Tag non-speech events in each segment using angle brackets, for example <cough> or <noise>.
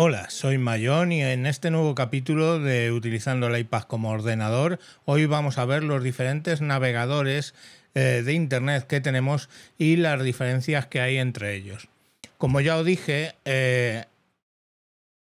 Hola, soy Mayón y en este nuevo capítulo de Utilizando el iPad como ordenador, hoy vamos a ver los diferentes navegadores eh, de Internet que tenemos y las diferencias que hay entre ellos. Como ya os dije, eh,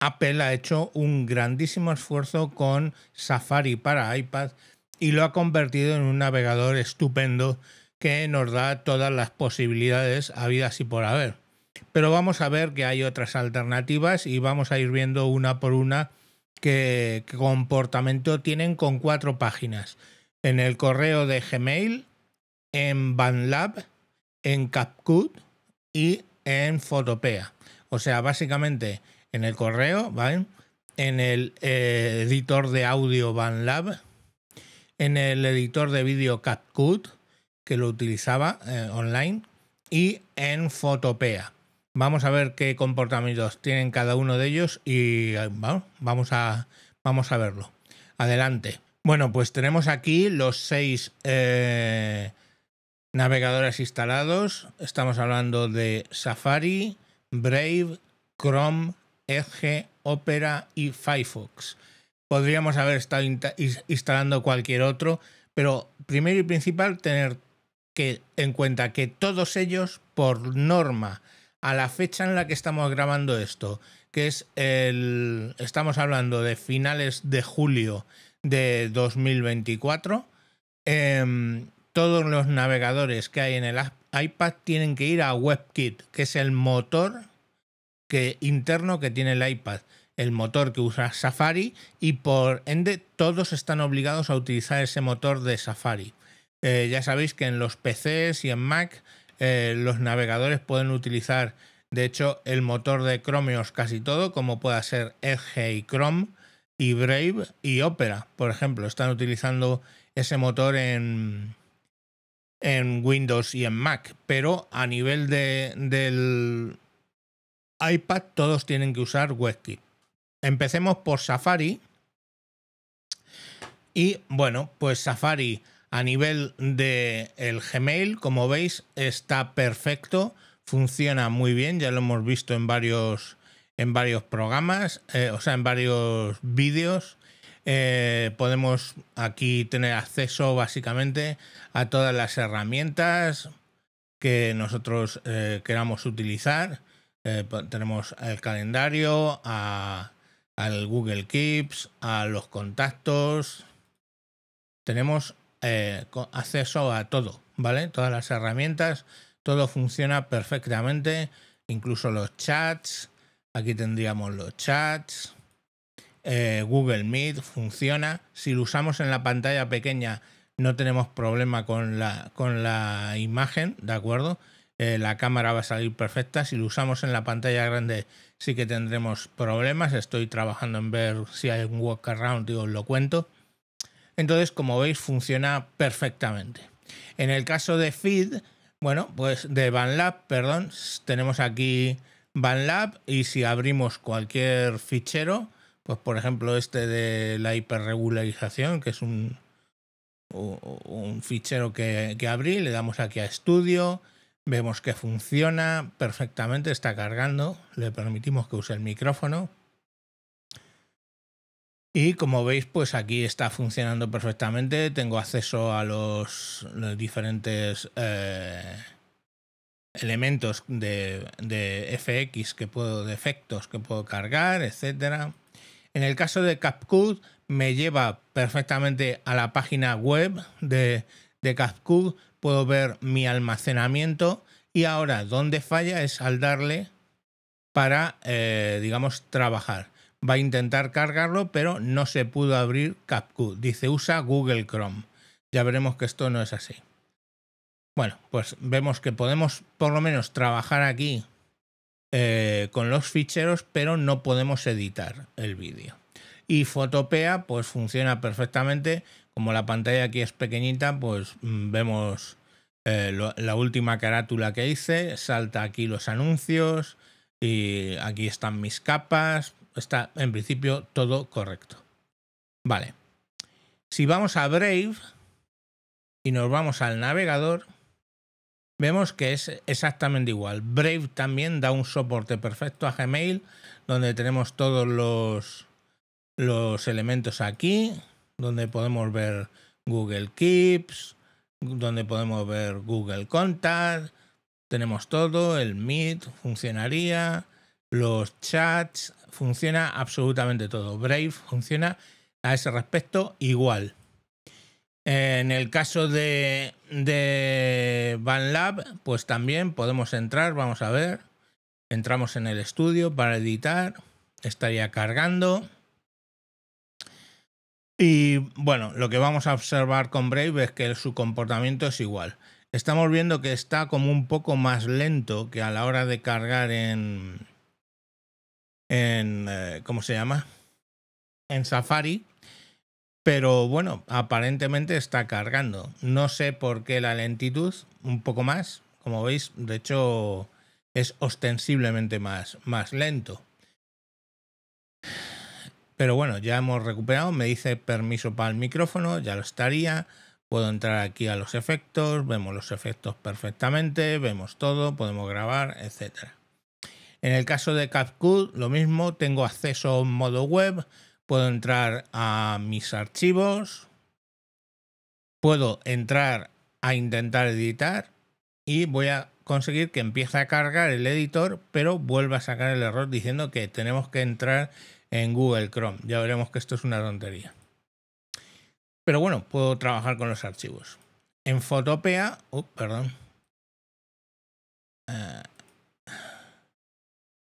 Apple ha hecho un grandísimo esfuerzo con Safari para iPad y lo ha convertido en un navegador estupendo que nos da todas las posibilidades habidas y por haber. Pero vamos a ver que hay otras alternativas y vamos a ir viendo una por una qué comportamiento tienen con cuatro páginas. En el correo de Gmail, en BandLab, en CapCut y en Fotopea. O sea, básicamente en el correo, ¿vale? en el eh, editor de audio BandLab, en el editor de vídeo CapCut, que lo utilizaba eh, online, y en Fotopea. Vamos a ver qué comportamientos tienen cada uno de ellos y eh, vamos, a, vamos a verlo. Adelante. Bueno, pues tenemos aquí los seis eh, navegadores instalados. Estamos hablando de Safari, Brave, Chrome, Edge, Opera y Firefox. Podríamos haber estado instalando cualquier otro, pero primero y principal tener que en cuenta que todos ellos, por norma, a la fecha en la que estamos grabando esto, que es el. Estamos hablando de finales de julio de 2024. Em, todos los navegadores que hay en el iPad tienen que ir a WebKit, que es el motor que, interno que tiene el iPad, el motor que usa Safari, y por ende todos están obligados a utilizar ese motor de Safari. Eh, ya sabéis que en los PCs y en Mac eh, los navegadores pueden utilizar, de hecho, el motor de Chromeos casi todo, como pueda ser Edge y Chrome, y Brave y Opera, por ejemplo. Están utilizando ese motor en, en Windows y en Mac, pero a nivel de, del iPad todos tienen que usar WebKit. Empecemos por Safari. Y bueno, pues Safari a nivel de el Gmail, como veis, está perfecto, funciona muy bien, ya lo hemos visto en varios, en varios programas, eh, o sea, en varios vídeos. Eh, podemos aquí tener acceso básicamente a todas las herramientas que nosotros eh, queramos utilizar. tenemos el calendario, a, al Google Keeps, a los contactos. Tenemos eh, acceso a todo, ¿vale? Todas las herramientas, todo funciona perfectamente, incluso los chats. Aquí tendríamos los chats. Eh, Google Meet funciona. Si lo usamos en la pantalla pequeña, no tenemos problema con la, con la imagen, ¿de acuerdo? Eh, la cámara va a salir perfecta. Si lo usamos en la pantalla grande, sí que tendremos problemas. Estoy trabajando en ver si hay un walk around y os lo cuento. Entonces, como veis, funciona perfectamente. En el caso de Feed, bueno, pues de VanLab, perdón, tenemos aquí VanLab y si abrimos cualquier fichero, pues por ejemplo este de la hiperregularización, que es un, un fichero que, que abrí, le damos aquí a estudio, vemos que funciona perfectamente, está cargando, le permitimos que use el micrófono, y como veis, pues aquí está funcionando perfectamente. Tengo acceso a los, diferentes eh, elementos de, FX que puedo, de efectos que puedo cargar, etcétera. En el caso de CapCut, me lleva perfectamente a la página web de, de CapCut. Puedo ver mi almacenamiento. Y ahora, donde falla es al darle para, eh, digamos, trabajar va a intentar cargarlo, pero no se pudo abrir CapCut. Dice usa Google Chrome. Ya veremos que esto no es así. Bueno, pues vemos que podemos por lo menos trabajar aquí eh, con los ficheros, pero no podemos editar el vídeo. Y Fotopea pues funciona perfectamente. Como la pantalla aquí es pequeñita, pues mm, vemos eh, la última carátula que hice. Salta aquí los anuncios y aquí están mis capas, está en principio todo correcto. Vale. Si vamos a Brave y nos vamos al navegador, vemos que es exactamente igual. Brave también da un soporte perfecto a Gmail, donde tenemos todos los, los elementos aquí, donde podemos ver Google Keeps, donde podemos ver Google Contact, tenemos todo, el Meet funcionaría, los chats, funciona absolutamente todo. Brave funciona a ese respecto igual. En el caso de, Van Lab pues también podemos entrar, vamos a ver. Entramos en el estudio para editar. Estaría cargando. Y bueno, lo que vamos a observar con Brave es que su comportamiento es igual. Estamos viendo que está como un poco más lento que a la hora de cargar en, en, eh, ¿cómo se llama? En Safari. Pero bueno, aparentemente está cargando. No sé por qué la lentitud, un poco más. Como veis, de hecho, es ostensiblemente más, más lento. Pero bueno, ya hemos recuperado. Me dice permiso para el micrófono, ya lo estaría. Puedo entrar aquí a los efectos, vemos los efectos perfectamente, vemos todo, podemos grabar, etcétera. En el caso de CapCut, lo mismo, tengo acceso a un modo web, puedo entrar a mis archivos, puedo entrar a intentar editar y voy a conseguir que empiece a cargar el editor, pero vuelva a sacar el error diciendo que tenemos que entrar en Google Chrome. Ya veremos que esto es una tontería. Pero bueno, puedo trabajar con los archivos. En Photopea... Oh, perdón. Eh,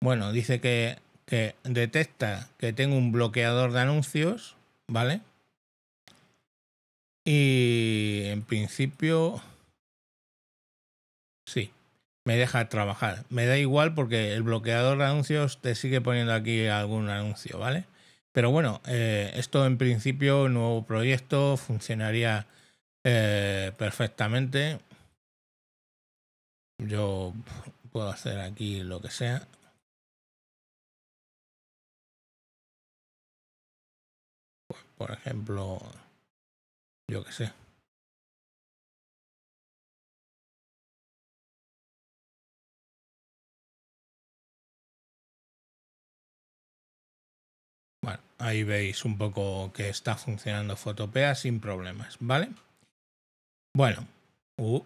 bueno, dice que, que detecta que tengo un bloqueador de anuncios, ¿vale? Y en principio, sí, me deja trabajar. Me da igual porque el bloqueador de anuncios te sigue poniendo aquí algún anuncio, ¿vale? Pero bueno, eh, esto en principio, nuevo proyecto, funcionaría eh, perfectamente. Yo puedo hacer aquí lo que sea. por ejemplo, yo qué sé. Bueno, ahí veis un poco que está funcionando Fotopea sin problemas, ¿vale? Bueno, uh.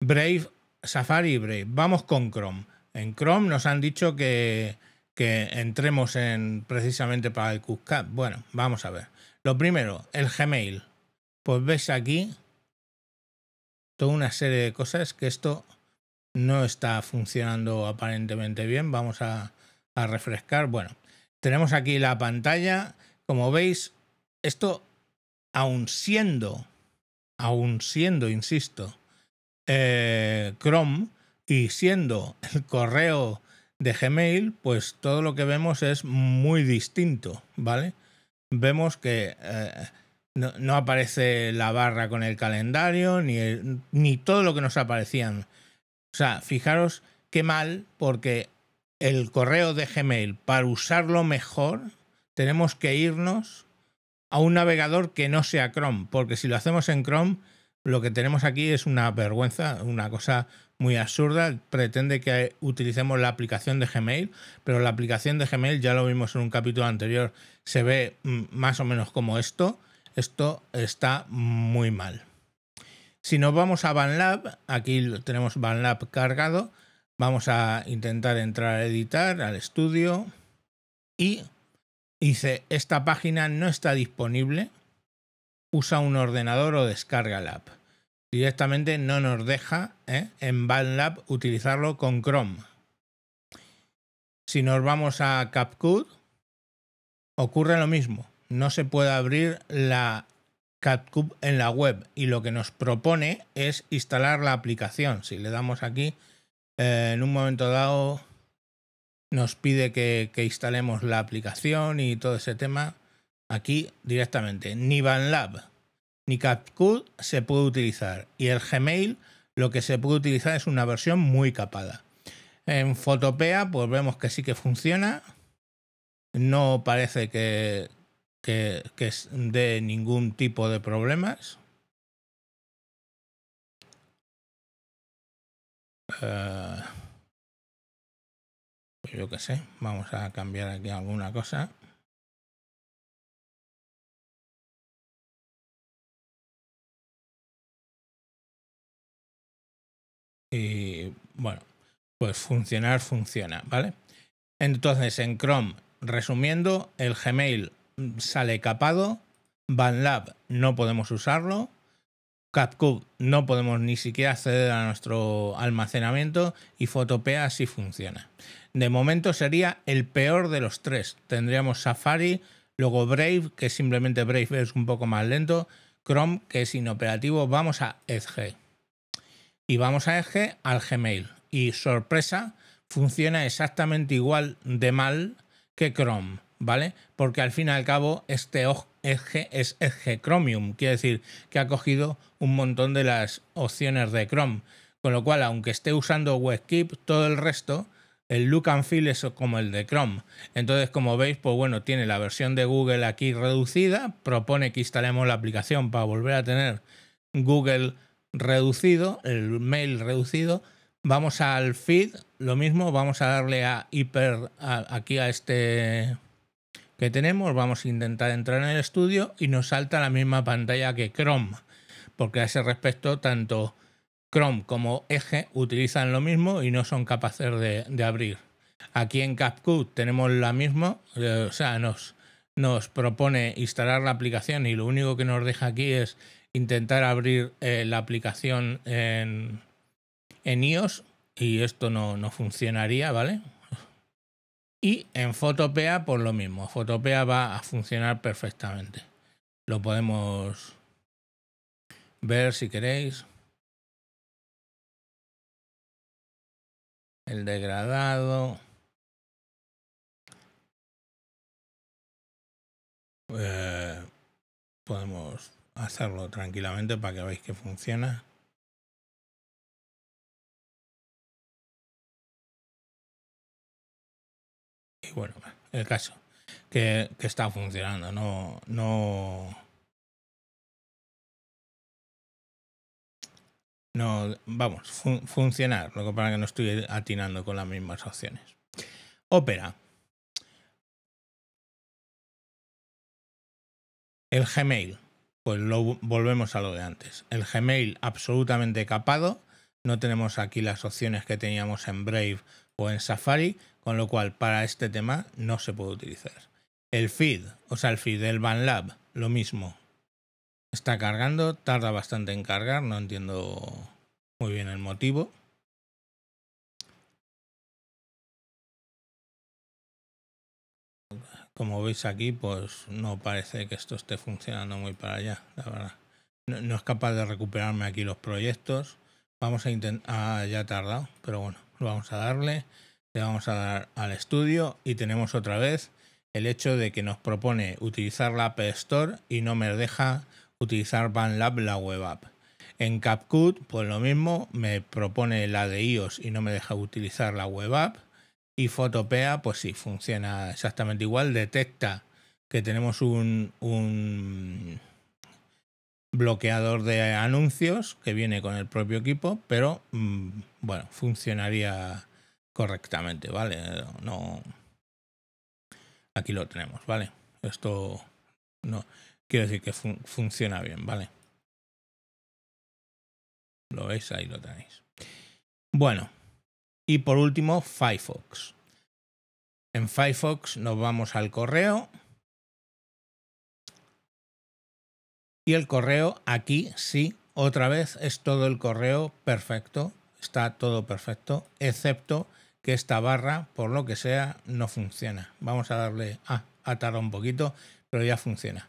Brave, Safari Brave. Vamos con Chrome. En Chrome nos han dicho que que entremos en precisamente para el QCAP. Bueno, vamos a ver. Lo primero, el Gmail. Pues veis aquí toda una serie de cosas que esto no está funcionando aparentemente bien. Vamos a, refrescar. Bueno, tenemos aquí la pantalla. Como veis, esto aún siendo, aún siendo, insisto, eh, Chrome y siendo el correo de Gmail, pues todo lo que vemos es muy distinto, ¿vale? Vemos que eh, no, aparece la barra con el calendario, ni, ni todo lo que nos aparecían. O sea, fijaros qué mal, porque el correo de Gmail, para usarlo mejor, tenemos que irnos a un navegador que no sea Chrome, porque si lo hacemos en Chrome, lo que tenemos aquí es una vergüenza, una cosa muy absurda. Pretende que utilicemos la aplicación de Gmail, pero la aplicación de Gmail, ya lo vimos en un capítulo anterior, se ve mm, más o menos como esto. Esto está muy mal. Si nos vamos a VanLab, aquí tenemos VanLab cargado. Vamos a intentar entrar a editar, al estudio. Y dice, esta página no está disponible. Usa un ordenador o descarga la app directamente no nos deja ¿eh? en BandLab utilizarlo con Chrome. Si nos vamos a CapCut, ocurre lo mismo. No se puede abrir la CapCut en la web y lo que nos propone es instalar la aplicación. Si le damos aquí, eh, en un momento dado nos pide que, que, instalemos la aplicación y todo ese tema. Aquí directamente, ni BandLab ni Capcut se puede utilizar. Y el Gmail lo que se puede utilizar es una versión muy capada. En Photopea pues vemos que sí que funciona. No parece que, dé ningún tipo de problemas. Eh, pues yo qué sé, vamos a cambiar aquí alguna cosa. Y bueno, pues funcionar funciona, ¿vale? Entonces en Chrome, resumiendo, el Gmail sale capado, BandLab no podemos usarlo, Capcube no podemos ni siquiera acceder a nuestro almacenamiento y Photopea sí funciona. De momento sería el peor de los tres. Tendríamos Safari, luego Brave, que simplemente Brave es un poco más lento, Chrome, que es inoperativo. Vamos a Edge y vamos a eje al Gmail. Y sorpresa, funciona exactamente igual de mal que Chrome, ¿vale? Porque al fin y al cabo este eje es eje Chromium, quiere decir que ha cogido un montón de las opciones de Chrome. Con lo cual, aunque esté usando WebKit todo el resto, el look and feel es como el de Chrome. Entonces, como veis, pues bueno, tiene la versión de Google aquí reducida, propone que instalemos la aplicación para volver a tener Google reducido, el mail reducido, vamos al feed, lo mismo, vamos a darle a hiper aquí a este que tenemos, vamos a intentar entrar en el estudio y nos salta la misma pantalla que Chrome, porque a ese respecto tanto Chrome como Eje utilizan lo mismo y no son capaces de, abrir. Aquí en CapCut tenemos la misma, eh, o sea, nos nos propone instalar la aplicación y lo único que nos deja aquí es intentar abrir eh, la aplicación en, en, iOS y esto no, funcionaría, ¿vale? Y en Photopea por pues lo mismo, Photopea va a funcionar perfectamente. Lo podemos ver si queréis. El degradado. Eh, podemos hacerlo tranquilamente para que veáis que funciona. Y bueno, el caso que, está funcionando, no, no, no, vamos, funcionar, lo que para que no estoy atinando con las mismas opciones. Opera El Gmail, pues lo, volvemos a lo de antes. El Gmail absolutamente capado. No tenemos aquí las opciones que teníamos en Brave o en Safari, con lo cual para este tema no se puede utilizar. El feed, o sea, el feed del VanLab, lo mismo. Está cargando, tarda bastante en cargar, no entiendo muy bien el motivo. como veis aquí, pues no parece que esto esté funcionando muy para allá, la verdad. No, es capaz de recuperarme aquí los proyectos. Vamos a intentar... Ah, ya ha tardado, pero bueno, lo vamos a darle. Le vamos a dar al estudio y tenemos otra vez el hecho de que nos propone utilizar la App Store y no me deja utilizar BandLab la web app. En CapCut, pues lo mismo, me propone la de iOS y no me deja utilizar la web app. Y Fotopea, pues sí, funciona exactamente igual. Detecta que tenemos un, bloqueador de anuncios que viene con el propio equipo, pero mm, bueno, funcionaría correctamente, ¿vale? No. Aquí lo tenemos, ¿vale? Esto no. Quiero decir que funciona bien, ¿vale? Lo veis, ahí lo tenéis. Bueno, y por último, Firefox. En Firefox nos vamos al correo. Y el correo aquí sí, otra vez es todo el correo perfecto, está todo perfecto, excepto que esta barra, por lo que sea, no funciona. Vamos a darle a atar un poquito, pero ya funciona.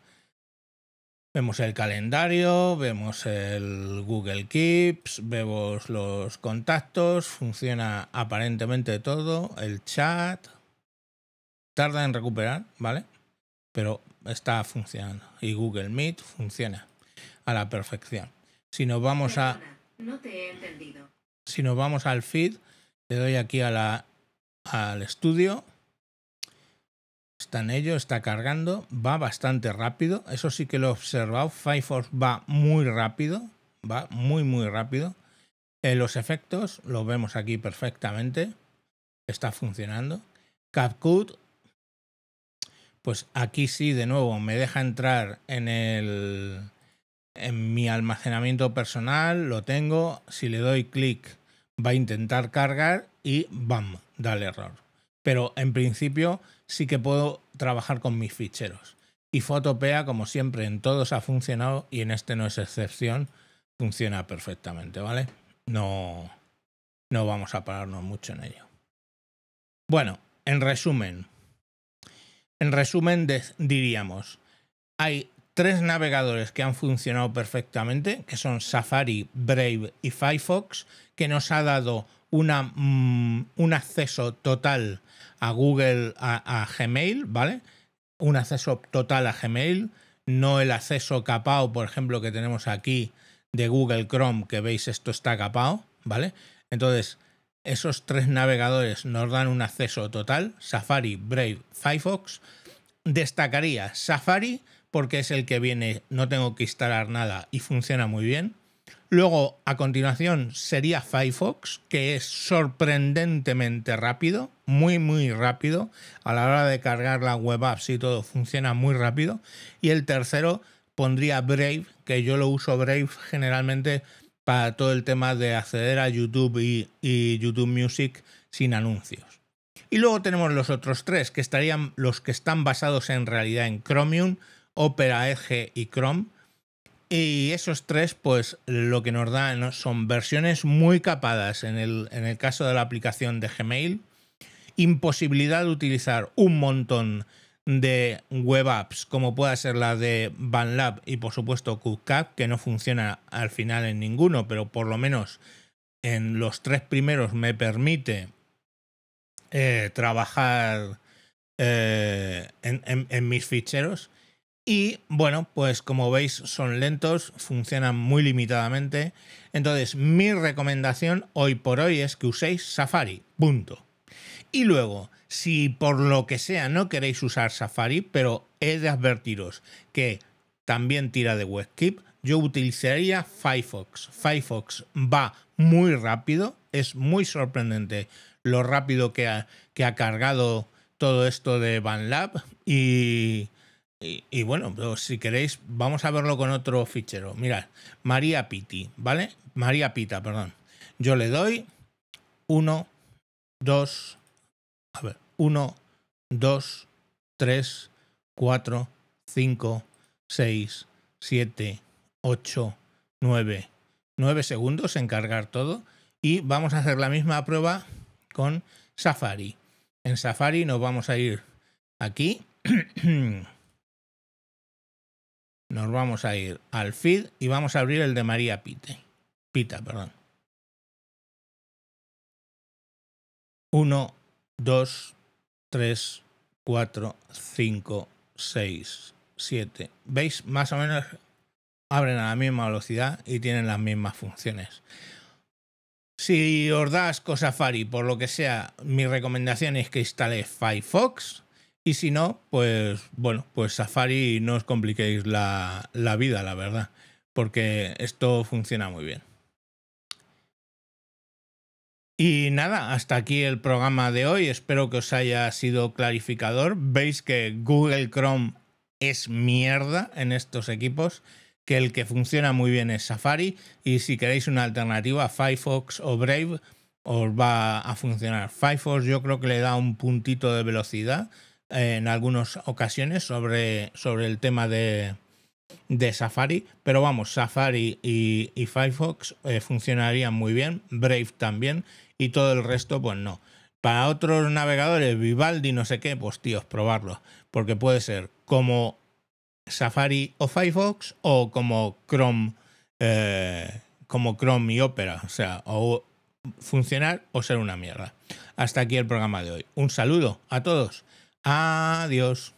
Vemos el calendario, vemos el Google Keeps, vemos los contactos, funciona aparentemente todo, el chat. Tarda en recuperar, ¿vale? Pero está funcionando. Y Google Meet funciona a la perfección. Si nos vamos a... Si nos vamos al feed, le doy aquí a la, al estudio en ello, está cargando, va bastante rápido, eso sí que lo he observado, Firefox va muy rápido, va muy muy rápido. Eh, los efectos los vemos aquí perfectamente, está funcionando. CapCut, pues aquí sí, de nuevo, me deja entrar en el en mi almacenamiento personal, lo tengo, si le doy clic va a intentar cargar y ¡bam! da el error. Pero en principio sí que puedo trabajar con mis ficheros. Y Photopea, como siempre, en todos ha funcionado y en este no es excepción, funciona perfectamente, ¿vale? No, no vamos a pararnos mucho en ello. Bueno, en resumen, en resumen diríamos, hay tres navegadores que han funcionado perfectamente, que son Safari, Brave y Firefox, que nos ha dado Mm, un acceso total a Google, a, a, Gmail, ¿vale? Un acceso total a Gmail, no el acceso capado, por ejemplo, que tenemos aquí de Google Chrome, que veis esto está capado, ¿vale? Entonces, esos tres navegadores nos dan un acceso total, Safari, Brave, Firefox. Destacaría Safari porque es el que viene, no tengo que instalar nada y funciona muy bien. Luego, a continuación, sería Firefox, que es sorprendentemente rápido, muy, muy rápido. A la hora de cargar la web apps y todo funciona muy rápido. Y el tercero pondría Brave, que yo lo uso Brave generalmente para todo el tema de acceder a YouTube y, y YouTube Music sin anuncios. Y luego tenemos los otros tres, que estarían los que están basados en realidad en Chromium, Opera Eje y Chrome y esos tres, pues lo que nos dan son versiones muy capadas en el, caso de la aplicación de Gmail, imposibilidad de utilizar un montón de web apps, como pueda ser la de BanLab y por supuesto QCAP, que no funciona al final en ninguno, pero por lo menos en los tres primeros me permite eh, trabajar eh, en, mis ficheros. Y bueno, pues como veis son lentos, funcionan muy limitadamente. Entonces mi recomendación hoy por hoy es que uséis Safari, punto. Y luego, si por lo que sea no queréis usar Safari, pero he de advertiros que también tira de WebKit, yo utilizaría Firefox. Firefox va muy rápido, es muy sorprendente lo rápido que ha, que ha cargado todo esto de VanLab y y, bueno, si queréis, vamos a verlo con otro fichero. Mirad, María Piti, ¿vale? María Pita, perdón. Yo le doy 1, 2, a ver, 1, 2, 3, 4, 5, 6, 7, 8, 9. 9 segundos en cargar todo. Y vamos a hacer la misma prueba con Safari. En Safari nos vamos a ir aquí. <clears throat> Nos vamos a ir al feed y vamos a abrir el de María Pite. Pita, perdón. 1, 2, 3, 4, 5, 6, 7. ¿Veis? Más o menos abren a la misma velocidad y tienen las mismas funciones. Si os das asco Safari, por lo que sea, mi recomendación es que instale Firefox y si no, pues bueno, pues Safari no os compliquéis la, vida, la verdad, porque esto funciona muy bien. Y nada, hasta aquí el programa de hoy. Espero que os haya sido clarificador. Veis que Google Chrome es mierda en estos equipos, que el que funciona muy bien es Safari y si queréis una alternativa, Firefox o Brave os va a funcionar. Firefox yo creo que le da un puntito de velocidad en algunas ocasiones sobre, sobre el tema de, Safari, pero vamos, Safari y, Firefox eh, funcionarían muy bien, Brave también, y todo el resto, pues no. Para otros navegadores, Vivaldi, no sé qué, pues tíos, probarlo, porque puede ser como Safari o Firefox o como Chrome, eh, como Chrome y Opera, o sea, o funcionar o ser una mierda. Hasta aquí el programa de hoy. Un saludo a todos. Adiós.